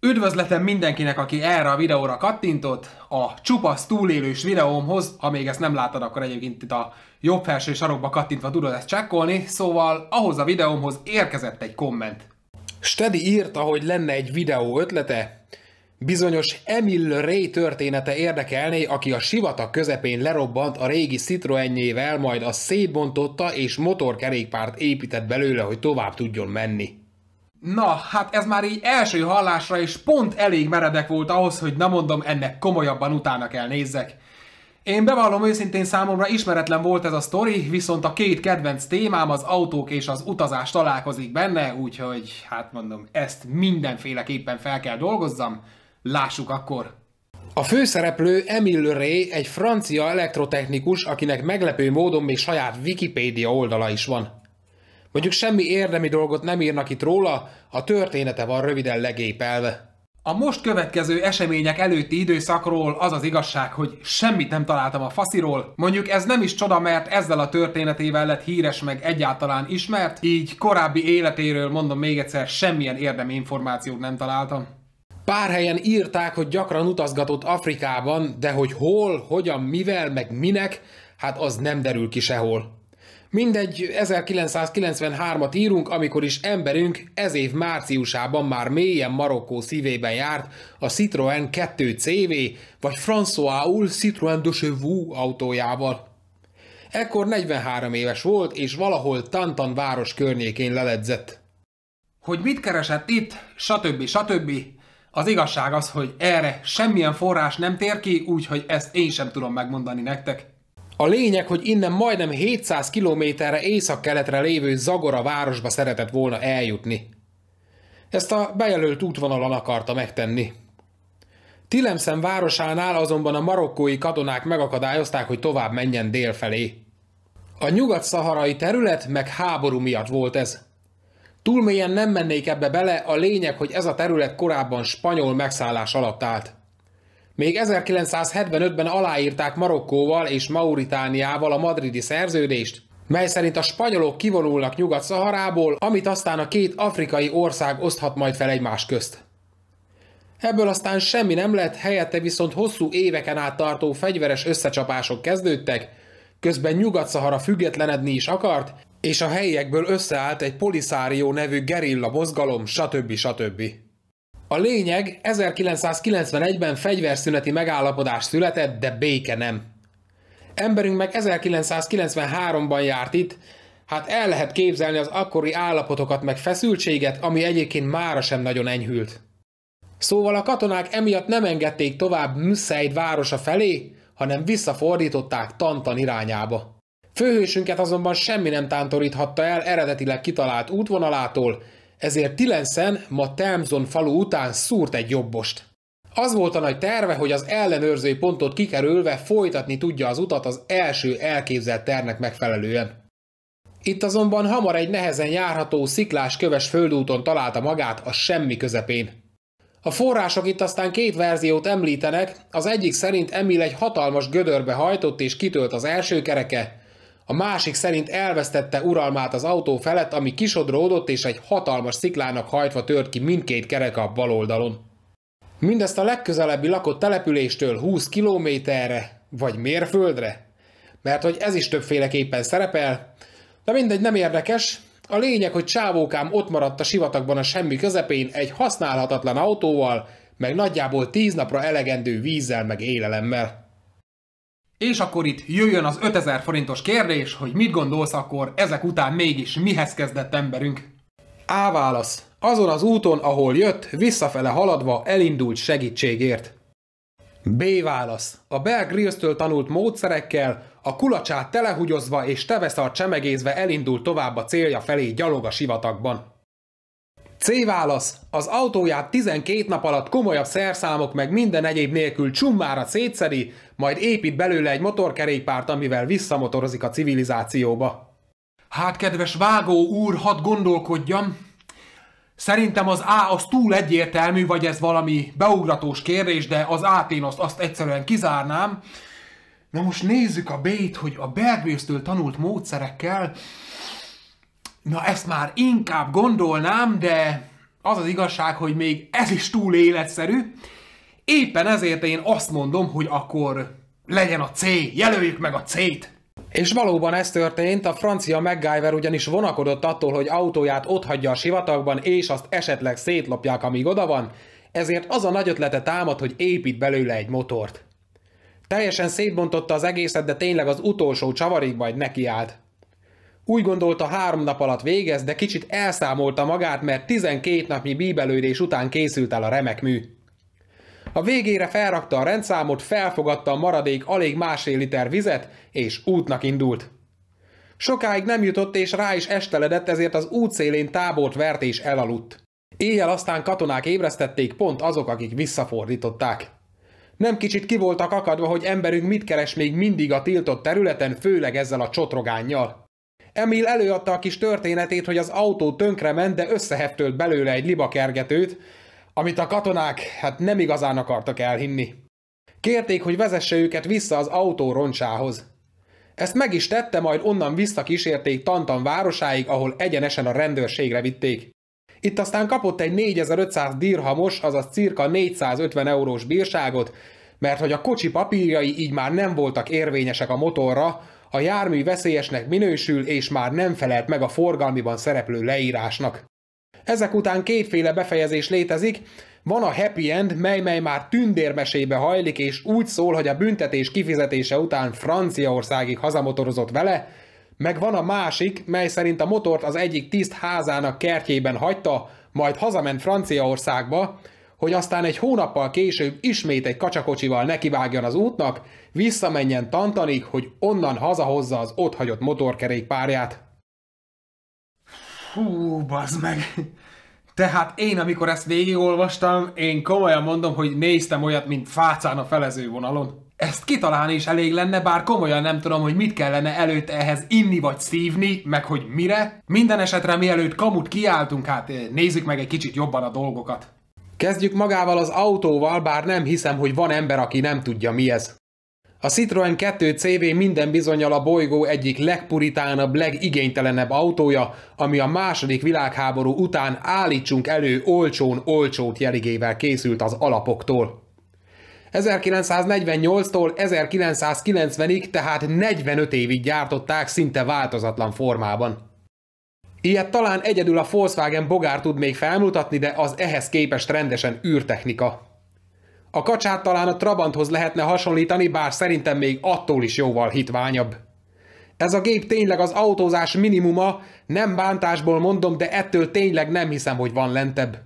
Üdvözletem mindenkinek, aki erre a videóra kattintott, a csupasz túlélős videómhoz, ha még ezt nem láttad, akkor egyébként itt a jobb felső sarokba kattintva tudod ezt csekkolni, szóval ahhoz a videómhoz érkezett egy komment. Stedi írta, hogy lenne egy videó ötlete, bizonyos Emil Ray története érdekelné, aki a sivatag közepén lerobbant a régi Citroenjével, majd a szétbontotta és motorkerékpárt épített belőle, hogy tovább tudjon menni. Na, hát ez már így első hallásra is pont elég meredek volt ahhoz, hogy nem mondom, ennek komolyabban utána kell nézzek. Én bevallom őszintén számomra ismeretlen volt ez a sztori, viszont a két kedvenc témám az autók és az utazás találkozik benne, úgyhogy hát mondom, ezt mindenféleképpen fel kell dolgozzam. Lássuk akkor! A főszereplő Emil Ray egy francia elektrotechnikus, akinek meglepő módon még saját Wikipédia oldala is van. Mondjuk semmi érdemi dolgot nem írnak itt róla, a története van röviden legépelve. A most következő események előtti időszakról az az igazság, hogy semmit nem találtam a fasziról. Mondjuk ez nem is csoda, mert ezzel a történetével lett híres meg egyáltalán ismert, így korábbi életéről mondom még egyszer, semmilyen érdemi információt nem találtam. Pár helyen írták, hogy gyakran utazgatott Afrikában, de hogy hol, hogyan, mivel, meg minek, hát az nem derül ki sehol. Mindegy, 1993-at írunk, amikor is emberünk ez év márciusában már mélyen Marokkó szívében járt a Citroën 2CV vagy François Hull Citroën de Chevaux autójával. Ekkor 43 éves volt, és valahol Tantan város környékén leledzett. Hogy mit keresett itt, stb. stb. Az igazság az, hogy erre semmilyen forrás nem tér ki, úgyhogy ezt én sem tudom megmondani nektek. A lényeg, hogy innen majdnem 700 kilométerre északkeletre lévő Zagora városba szeretett volna eljutni. Ezt a bejelölt útvonalon akarta megtenni. Tilemszem városánál azonban a marokkói katonák megakadályozták, hogy tovább menjen délfelé. A nyugat-szaharai terület meg háború miatt volt ez. Túl mélyen nem mennék ebbe bele, a lényeg, hogy ez a terület korábban spanyol megszállás alatt állt. Még 1975-ben aláírták Marokkóval és Mauritániával a madridi szerződést, mely szerint a spanyolok kivonulnak Nyugat-Szaharából, amit aztán a két afrikai ország oszthat majd fel egymás közt. Ebből aztán semmi nem lett, helyette viszont hosszú éveken át tartó fegyveres összecsapások kezdődtek, közben Nyugat-Szahara függetlenedni is akart, és a helyiekből összeállt egy Polisario nevű gerilla mozgalom, stb. stb. A lényeg, 1991-ben fegyverszüneti megállapodás született, de béke nem. Emberünk meg 1993-ban járt itt, hát el lehet képzelni az akkori állapotokat meg feszültséget, ami egyébként mára sem nagyon enyhült. Szóval a katonák emiatt nem engedték tovább Müsszeid városa felé, hanem visszafordították Tantan irányába. Főhősünket azonban semmi nem tántoríthatta el eredetileg kitalált útvonalától, ezért Tilenszen ma Thameson falu után szúrt egy jobbost. Az volt a nagy terve, hogy az ellenőrzői pontot kikerülve folytatni tudja az utat az első elképzelt ternek megfelelően. Itt azonban hamar egy nehezen járható sziklás köves földúton találta magát a semmi közepén. A források itt aztán két verziót említenek, az egyik szerint Emil egy hatalmas gödörbe hajtott és kitölt az első kereke, a másik szerint elvesztette uralmát az autó felett, ami kisodródott és egy hatalmas sziklának hajtva tört ki mindkét kereka a bal oldalon. Mindezt a legközelebbi lakott településtől 20 kilométerre, vagy mérföldre? Mert hogy ez is többféleképpen szerepel, de mindegy nem érdekes, a lényeg, hogy csávókám ott maradt a sivatagban a semmi közepén egy használhatatlan autóval, meg nagyjából tíz napra elegendő vízzel meg élelemmel. És akkor itt jöjjön az 5000 forintos kérdés, hogy mit gondolsz akkor ezek után mégis mihez kezdett emberünk? A válasz. Azon az úton, ahol jött, visszafele haladva elindult segítségért. B válasz. A Bear Grylls-től tanult módszerekkel, a kulacsát telehugyozva és tevesze a csemegézve elindult tovább a célja felé gyalog a sivatagban. C válasz, az autóját 12 nap alatt komolyabb szerszámok meg minden egyéb nélkül csummára szétszedi, majd épít belőle egy motorkerékpárt, amivel visszamotorozik a civilizációba. Hát kedves vágó úr, hadd gondolkodjam. Szerintem az A az túl egyértelmű, vagy ez valami beugratós kérdés, de az a én azt, azt egyszerűen kizárnám. Na most nézzük a B-t, hogy a Bergőztől tanult módszerekkel Na ezt már inkább gondolnám, de az az igazság, hogy még ez is túl életszerű. Éppen ezért én azt mondom, hogy akkor legyen a C, jelöljük meg a C-t. És valóban ez történt, a francia MacGyver ugyanis vonakodott attól, hogy autóját otthagyja a sivatagban, és azt esetleg szétlopják, amíg oda van, ezért az a nagy ötlete támad, hogy épít belőle egy motort. Teljesen szétbontotta az egészet, de tényleg az utolsó csavarig majd nekiállt. Úgy gondolta három nap alatt végez, de kicsit elszámolta magát, mert 12 napnyi bíbelődés után készült el a remek mű. A végére felrakta a rendszámot, felfogadta a maradék alig másfél liter vizet, és útnak indult. Sokáig nem jutott és rá is esteledett, ezért az út szélén tábort vert és elaludt. Éjjel aztán katonák ébresztették pont azok, akik visszafordították. Nem kicsit kivoltak akadva, hogy emberünk mit keres még mindig a tiltott területen, főleg ezzel a csotrogánnyal. Emil előadta a kis történetét, hogy az autó tönkre ment, de összeheftölt belőle egy libakergetőt, amit a katonák hát nem igazán akartak elhinni. Kérték, hogy vezesse őket vissza az autó roncsához. Ezt meg is tette, majd onnan visszakísérték Tantan városáig, ahol egyenesen a rendőrségre vitték. Itt aztán kapott egy 4500 dirhamos, azaz cirka 450 eurós bírságot, mert hogy a kocsi papírjai így már nem voltak érvényesek a motorra, a jármű veszélyesnek minősül és már nem felelt meg a forgalmiban szereplő leírásnak. Ezek után kétféle befejezés létezik, van a happy end, mely, mely már tündérmesébe hajlik, és úgy szól, hogy a büntetés kifizetése után Franciaországig hazamotorozott vele, meg van a másik, mely szerint a motort az egyik tiszt házának kertjében hagyta, majd hazament Franciaországba, hogy aztán egy hónappal később ismét egy kacsakocsival nekivágjon az útnak, visszamenjen tantanik, hogy onnan hazahozza az ott hagyott motorkerékpárját. Hú, bazd meg! Tehát én, amikor ezt végigolvastam, én komolyan mondom, hogy néztem olyat, mint fácán a felező vonalon. Ezt kitalálni is elég lenne, bár komolyan nem tudom, hogy mit kellene előtte ehhez inni vagy szívni, meg hogy mire. Minden esetre mielőtt kamut kiáltunk, hát eh, nézzük meg egy kicsit jobban a dolgokat. Kezdjük magával az autóval, bár nem hiszem, hogy van ember, aki nem tudja mi ez. A Citroen 2 CV minden bizonyal a bolygó egyik legpuritánabb, legigénytelenebb autója, ami a második világháború után állítsunk elő olcsón olcsót jeligével készült az alapoktól. 1948-tól 1990-ig, tehát 45 évig gyártották szinte változatlan formában. Ilyet talán egyedül a Volkswagen Bogár tud még felmutatni, de az ehhez képest rendesen űrtechnika. A kacsát talán a Trabanthoz lehetne hasonlítani, bár szerintem még attól is jóval hitványabb. Ez a gép tényleg az autózás minimuma, nem bántásból mondom, de ettől tényleg nem hiszem, hogy van lentebb.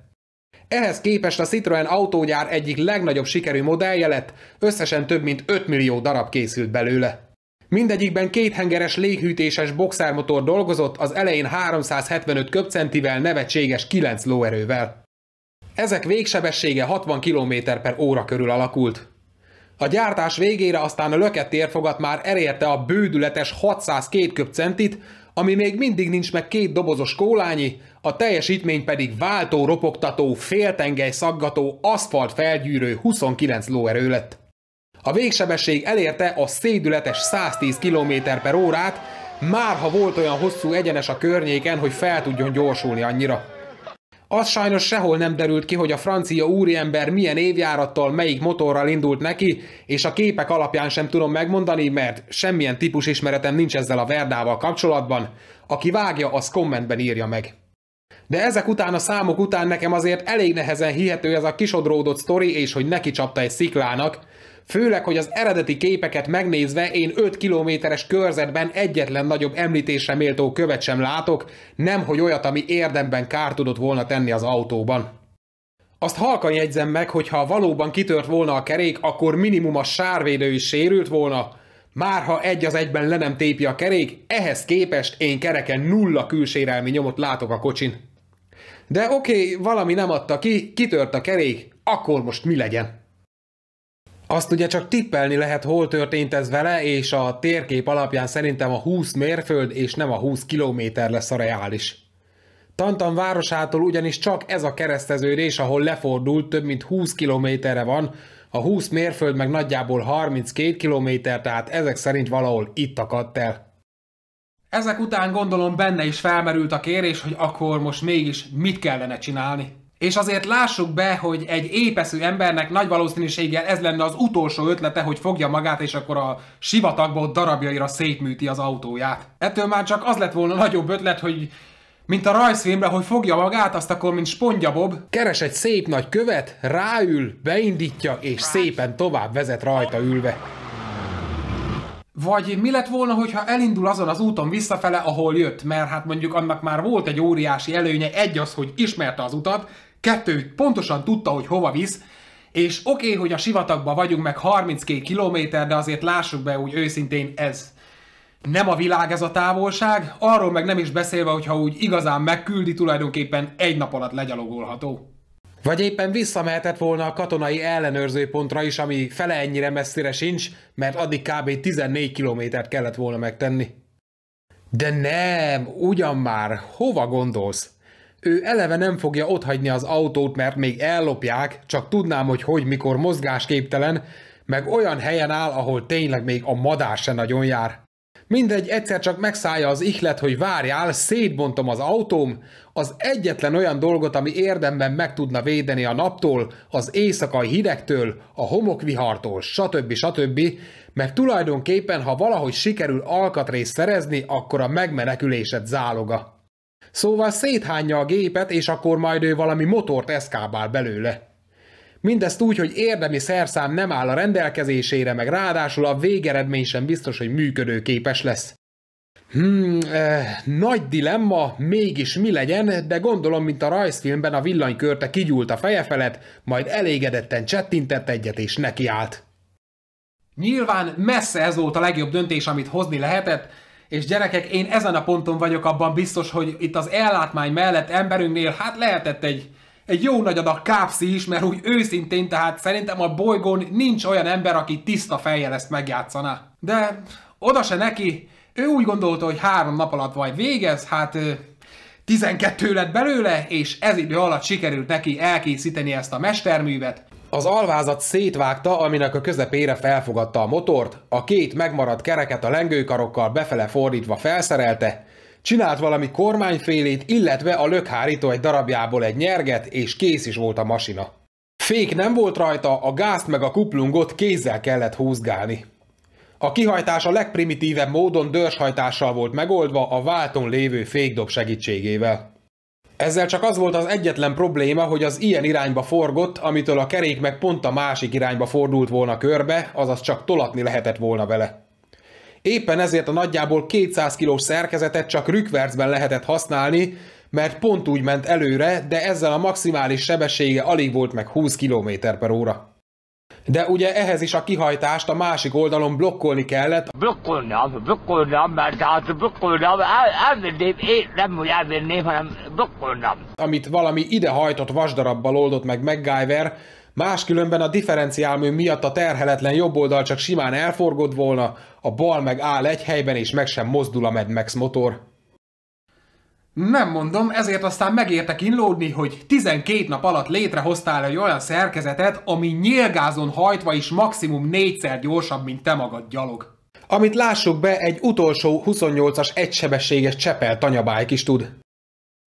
Ehhez képest a Citroen autógyár egyik legnagyobb sikerű modellje lett, összesen több mint 5 millió darab készült belőle. Mindegyikben kéthengeres léghűtéses boxármotor dolgozott, az elején 375 köbcentivel, nevetséges 9 lóerővel. Ezek végsebessége 60 km per óra körül alakult. A gyártás végére aztán a löket térfogat már elérte a bődületes 602 köbcentit, ami még mindig nincs meg két dobozos kólányi, a teljesítmény pedig váltó, ropogtató, féltengely szaggató, aszfalt felgyűrő 29 lóerő lett. A végsebesség elérte a szédületes 110 km per órát, már ha volt olyan hosszú egyenes a környéken, hogy fel tudjon gyorsulni annyira. Az sajnos sehol nem derült ki, hogy a francia úriember milyen évjárattal, melyik motorral indult neki, és a képek alapján sem tudom megmondani, mert semmilyen típus ismeretem nincs ezzel a verdával kapcsolatban. Aki vágja, az kommentben írja meg. De ezek után a számok után nekem azért elég nehezen hihető ez a kisodródott sztori, és hogy neki csapta egy sziklának, Főleg, hogy az eredeti képeket megnézve én 5 kilométeres körzetben egyetlen nagyobb említésre méltó követ sem látok, nemhogy olyat, ami érdemben kár tudott volna tenni az autóban. Azt halkan jegyzem meg, hogy ha valóban kitört volna a kerék, akkor minimum a sárvédő is sérült volna, már ha egy az egyben le nem tépi a kerék, ehhez képest én kereken nulla külsérelmi nyomot látok a kocsin. De oké, okay, valami nem adta ki, kitört a kerék, akkor most mi legyen? Azt ugye csak tippelni lehet, hol történt ez vele, és a térkép alapján szerintem a 20 mérföld és nem a 20 kilométer lesz a reális. Tantan városától ugyanis csak ez a kereszteződés, ahol lefordult, több mint 20 kilométerre van, a 20 mérföld meg nagyjából 32 kilométer, tehát ezek szerint valahol itt akadt el. Ezek után gondolom benne is felmerült a kérés, hogy akkor most mégis mit kellene csinálni. És azért lássuk be, hogy egy épeszű embernek nagy valószínűséggel ez lenne az utolsó ötlete, hogy fogja magát, és akkor a sivatagból darabjaira szétműti az autóját. Ettől már csak az lett volna nagyobb ötlet, hogy mint a rajzfilmre, hogy fogja magát, azt akkor, mint spongyabob. Keres egy szép nagy követ, ráül, beindítja, és szépen tovább vezet rajta ülve. Vagy mi lett volna, hogyha elindul azon az úton visszafele, ahol jött, mert hát mondjuk annak már volt egy óriási előnye, egy az, hogy ismerte az utat, kettő pontosan tudta, hogy hova visz, és oké, okay, hogy a sivatagban vagyunk meg 32 km, de azért lássuk be úgy őszintén ez nem a világ ez a távolság, arról meg nem is beszélve, hogyha úgy igazán megküldi, tulajdonképpen egy nap alatt legyalogolható. Vagy éppen visszamehetett volna a katonai ellenőrzőpontra is, ami fele ennyire messzire sincs, mert addig kb. 14 kilométert kellett volna megtenni. De nem, ugyan már, hova gondolsz? Ő eleve nem fogja otthagyni az autót, mert még ellopják, csak tudnám, hogy hogy, mikor mozgásképtelen, meg olyan helyen áll, ahol tényleg még a madár se nagyon jár. Mindegy, egyszer csak megszállja az ihlet, hogy várjál, szétbontom az autóm, az egyetlen olyan dolgot, ami érdemben meg tudna védeni a naptól, az éjszakai hidegtől, a homokvihartól, stb. stb. Meg tulajdonképpen, ha valahogy sikerül alkatrészt szerezni, akkor a megmenekülésed záloga. Szóval széthányja a gépet, és akkor majd ő valami motort eszkábál belőle. Mindezt úgy, hogy érdemi szerszám nem áll a rendelkezésére, meg ráadásul a végeredmény sem biztos, hogy működőképes lesz. Hmm, eh, nagy dilemma, mégis mi legyen, de gondolom, mint a rajzfilmben a villanykörte kigyúlt a feje felett, majd elégedetten csettintett egyet és nekiállt. Nyilván messze ez volt a legjobb döntés, amit hozni lehetett, és gyerekek, én ezen a ponton vagyok abban biztos, hogy itt az ellátmány mellett emberünknél hát lehetett egy, egy jó nagy adag kápszi is, mert úgy őszintén, tehát szerintem a bolygón nincs olyan ember, aki tiszta fejjel ezt megjátszana. De oda se neki, ő úgy gondolta, hogy három nap alatt vagy végez, hát 12 lett belőle, és ez idő alatt sikerült neki elkészíteni ezt a mesterművet, az alvázat szétvágta, aminek a közepére felfogadta a motort, a két megmaradt kereket a lengőkarokkal befele fordítva felszerelte, csinált valami kormányfélét, illetve a lökhárító egy darabjából egy nyerget, és kész is volt a masina. Fék nem volt rajta, a gázt meg a kuplungot kézzel kellett húzgálni. A kihajtás a legprimitívebb módon dörshajtással volt megoldva a válton lévő fékdob segítségével. Ezzel csak az volt az egyetlen probléma, hogy az ilyen irányba forgott, amitől a kerék meg pont a másik irányba fordult volna körbe, azaz csak tolatni lehetett volna vele. Éppen ezért a nagyjából 200 kilós szerkezetet csak rükvercben lehetett használni, mert pont úgy ment előre, de ezzel a maximális sebessége alig volt meg 20 km per óra de ugye ehhez is a kihajtást a másik oldalon blokkolni kellett. Blokkolnám, blokkolnám, mert hát blokkolnám, el, elvinném, én nem úgy elvinném, hanem blokkolnám. Amit valami idehajtott vasdarabbal oldott meg MacGyver, Máskülönben a differenciálmű miatt a terheletlen jobb oldal csak simán elforgott volna, a bal meg áll egy helyben és meg sem mozdul a Mad Max motor. Nem mondom, ezért aztán megértek inlódni, hogy 12 nap alatt létrehoztál egy olyan szerkezetet, ami nyilgázon hajtva is maximum négyszer gyorsabb, mint te magad gyalog. Amit lássuk be, egy utolsó 28-as egysebességes csepel tanyabájk is tud.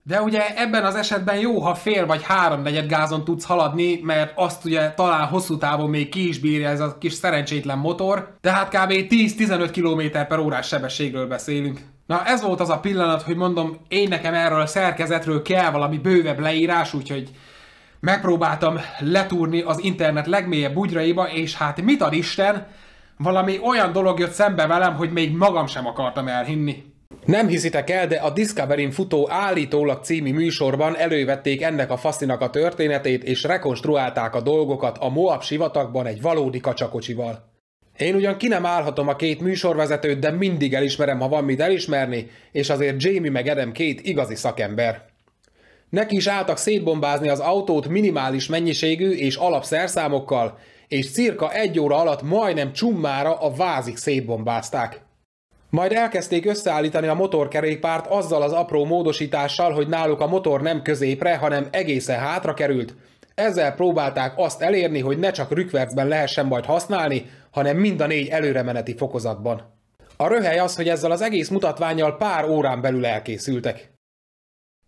De ugye ebben az esetben jó, ha fél vagy háromnegyed gázon tudsz haladni, mert azt ugye talán hosszú távon még ki is bírja ez a kis szerencsétlen motor, tehát kb. 10-15 km per órás sebességről beszélünk. Na ez volt az a pillanat, hogy mondom, én nekem erről a szerkezetről kell valami bővebb leírás, úgyhogy megpróbáltam letúrni az internet legmélyebb bugyraiba, és hát mit ad Isten, valami olyan dolog jött szembe velem, hogy még magam sem akartam elhinni. Nem hiszitek el, de a Discovery-n futó állítólag című műsorban elővették ennek a faszinak a történetét, és rekonstruálták a dolgokat a Moab sivatagban egy valódi kacsakocsival. Én ugyan ki nem állhatom a két műsorvezetőt, de mindig elismerem, ha van mit elismerni, és azért Jamie meg Adam két igazi szakember. Neki is álltak szétbombázni az autót minimális mennyiségű és alapszerszámokkal, és cirka egy óra alatt majdnem csummára a vázik szétbombázták. Majd elkezdték összeállítani a motorkerékpárt azzal az apró módosítással, hogy náluk a motor nem középre, hanem egészen hátra került. Ezzel próbálták azt elérni, hogy ne csak rükvercben lehessen majd használni, hanem mind a négy előremeneti fokozatban. A röhely az, hogy ezzel az egész mutatványjal pár órán belül elkészültek.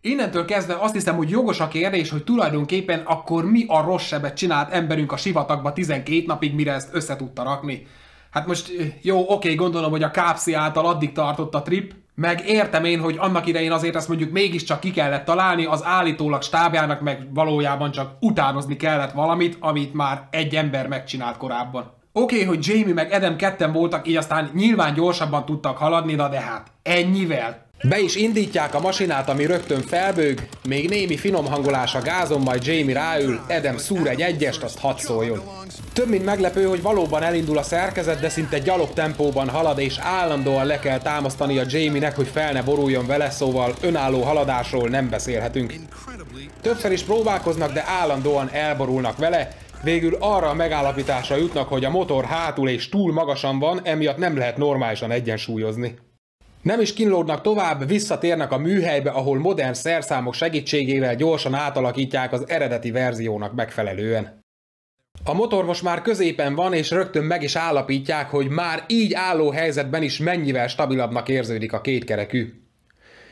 Innentől kezdve azt hiszem, hogy jogos a kérdés, hogy tulajdonképpen akkor mi a rossz sebet csinált emberünk a sivatagba 12 napig, mire ezt össze tudta rakni. Hát most jó, oké, gondolom, hogy a kápszi által addig tartott a trip, meg értem én, hogy annak idején azért ezt mondjuk mégiscsak ki kellett találni, az állítólag stábjának meg valójában csak utánozni kellett valamit, amit már egy ember megcsinált korábban. Oké, okay, hogy Jamie meg Adam ketten voltak, így aztán nyilván gyorsabban tudtak haladni, na de hát ennyivel. Be is indítják a masinát, ami rögtön felbőg, még némi finom hangolás a gázon, majd Jamie ráül, Edem szúr egy egyest, azt hadd szóljon. Több mint meglepő, hogy valóban elindul a szerkezet, de szinte gyalog tempóban halad, és állandóan le kell támasztani a Jamie-nek, hogy fel ne boruljon vele, szóval önálló haladásról nem beszélhetünk. Többször is próbálkoznak, de állandóan elborulnak vele, Végül arra a megállapításra jutnak, hogy a motor hátul és túl magasan van, emiatt nem lehet normálisan egyensúlyozni. Nem is kínlódnak tovább, visszatérnek a műhelybe, ahol modern szerszámok segítségével gyorsan átalakítják az eredeti verziónak megfelelően. A motor most már középen van, és rögtön meg is állapítják, hogy már így álló helyzetben is mennyivel stabilabbnak érződik a kétkerekű.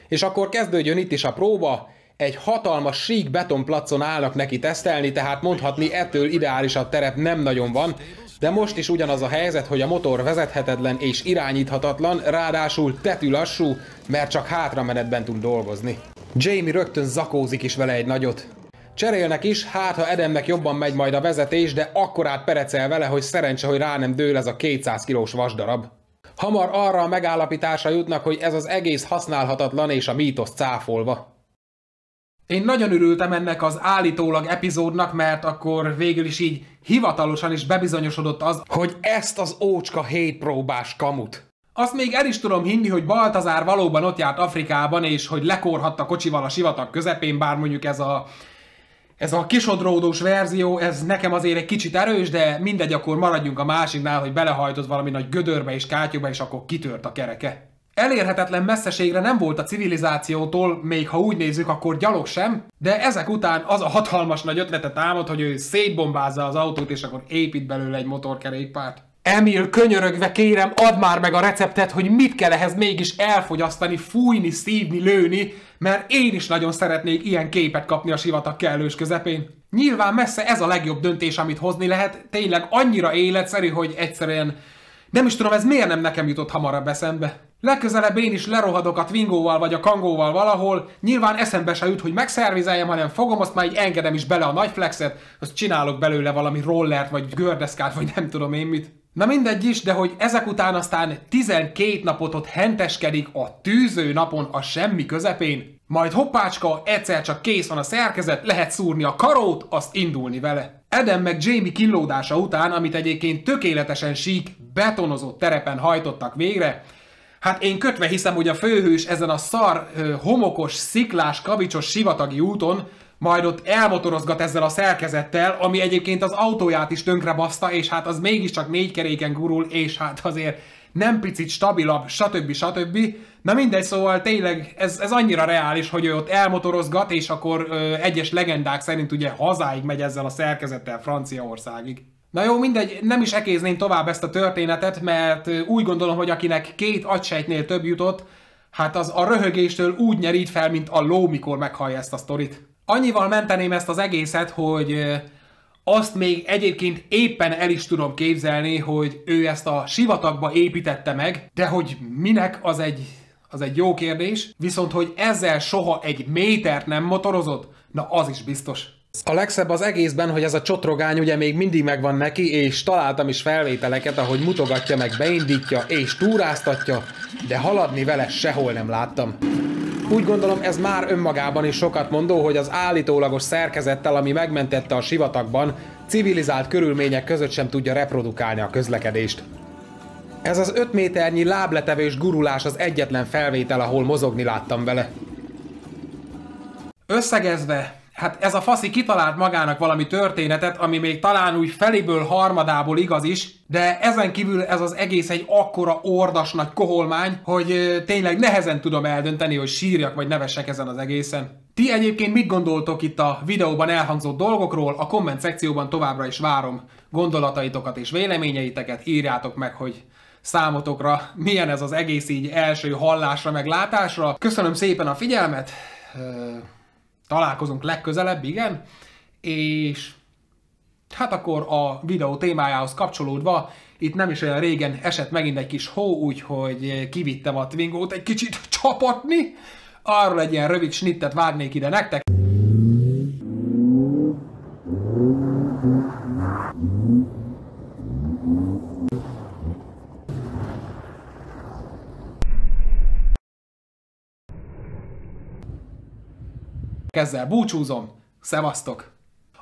És akkor kezdődjön itt is a próba, egy hatalmas sík betonplacon állnak neki tesztelni, tehát mondhatni ettől ideális a terep nem nagyon van, de most is ugyanaz a helyzet, hogy a motor vezethetetlen és irányíthatatlan, ráadásul lassú, mert csak hátra menetben tud dolgozni. Jamie rögtön zakózik is vele egy nagyot. Cserélnek is, hát ha Edemnek jobban megy majd a vezetés, de akkorát perecel vele, hogy szerencse, hogy rá nem dől ez a 200 kilós vasdarab. Hamar arra a megállapításra jutnak, hogy ez az egész használhatatlan és a mítosz cáfolva. Én nagyon örültem ennek az állítólag epizódnak, mert akkor végül is így hivatalosan is bebizonyosodott az, hogy ezt az ócska hétpróbás kamut. Azt még el is tudom hinni, hogy Baltazár valóban ott járt Afrikában, és hogy lekorhatta kocsival a sivatag közepén, bár mondjuk ez a ez a kisodródós verzió, ez nekem azért egy kicsit erős, de mindegy, akkor maradjunk a másiknál, hogy belehajtott valami nagy gödörbe és kátyúba, és akkor kitört a kereke. Elérhetetlen messzeségre nem volt a civilizációtól, még ha úgy nézzük, akkor gyalog sem, de ezek után az a hatalmas nagy ötlete támad, hogy ő szétbombázza az autót, és akkor épít belőle egy motorkerékpárt. Emil, könyörögve kérem, add már meg a receptet, hogy mit kell ehhez mégis elfogyasztani, fújni, szívni, lőni, mert én is nagyon szeretnék ilyen képet kapni a sivatag kellős közepén. Nyilván messze ez a legjobb döntés, amit hozni lehet, tényleg annyira életszerű, hogy egyszerűen nem is tudom, ez miért nem nekem jutott hamarabb eszembe. Legközelebb én is lerohadok a Twingóval vagy a Kangóval valahol, nyilván eszembe se jut, hogy megszervizeljem, hanem fogom, azt már így engedem is bele a nagy flexet, azt csinálok belőle valami rollert, vagy gördeszkát, vagy nem tudom én mit. Na mindegy is, de hogy ezek után aztán 12 napot ott henteskedik a tűző napon a semmi közepén, majd hoppácska, egyszer csak kész van a szerkezet, lehet szúrni a karót, azt indulni vele. Eden meg Jamie kilódása után, amit egyébként tökéletesen sík, betonozott terepen hajtottak végre, Hát én kötve hiszem, hogy a főhős ezen a szar homokos, sziklás, kavicsos, sivatagi úton majd ott elmotorozgat ezzel a szerkezettel, ami egyébként az autóját is tönkre baszta, és hát az mégiscsak négy keréken gurul, és hát azért nem picit stabilabb, stb. stb. Na mindegy, szóval tényleg ez, ez annyira reális, hogy ő ott elmotorozgat, és akkor ö, egyes legendák szerint ugye hazáig megy ezzel a szerkezettel Franciaországig. Na jó, mindegy, nem is ekézném tovább ezt a történetet, mert úgy gondolom, hogy akinek két agysejtnél több jutott, hát az a röhögéstől úgy nyerít fel, mint a ló, mikor meghallja ezt a sztorit. Annyival menteném ezt az egészet, hogy azt még egyébként éppen el is tudom képzelni, hogy ő ezt a sivatagba építette meg, de hogy minek, az egy, az egy jó kérdés. Viszont, hogy ezzel soha egy métert nem motorozott, na az is biztos. A legszebb az egészben, hogy ez a csotrogány ugye még mindig megvan neki, és találtam is felvételeket, ahogy mutogatja meg, beindítja és túráztatja, de haladni vele sehol nem láttam. Úgy gondolom ez már önmagában is sokat mondó, hogy az állítólagos szerkezettel, ami megmentette a sivatagban, civilizált körülmények között sem tudja reprodukálni a közlekedést. Ez az 5 méternyi lábletevős gurulás az egyetlen felvétel, ahol mozogni láttam vele. Összegezve, hát ez a faszi kitalált magának valami történetet, ami még talán úgy feliből harmadából igaz is, de ezen kívül ez az egész egy akkora ordas nagy koholmány, hogy tényleg nehezen tudom eldönteni, hogy sírjak vagy nevessek ezen az egészen. Ti egyébként mit gondoltok itt a videóban elhangzott dolgokról? A komment szekcióban továbbra is várom gondolataitokat és véleményeiteket, írjátok meg, hogy számotokra milyen ez az egész így első hallásra meg látásra. Köszönöm szépen a figyelmet! találkozunk legközelebb, igen, és hát akkor a videó témájához kapcsolódva, itt nem is olyan régen esett megint egy kis hó, úgyhogy kivittem a Twingót egy kicsit csapatni, arról egy ilyen rövid snittet vágnék ide nektek, Ezzel búcsúzom, szevasztok!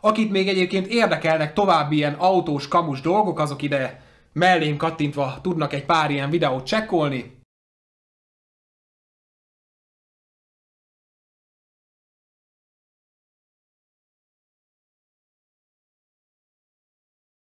Akit még egyébként érdekelnek további ilyen autós, kamus dolgok, azok ide mellém kattintva tudnak egy pár ilyen videót csekkolni,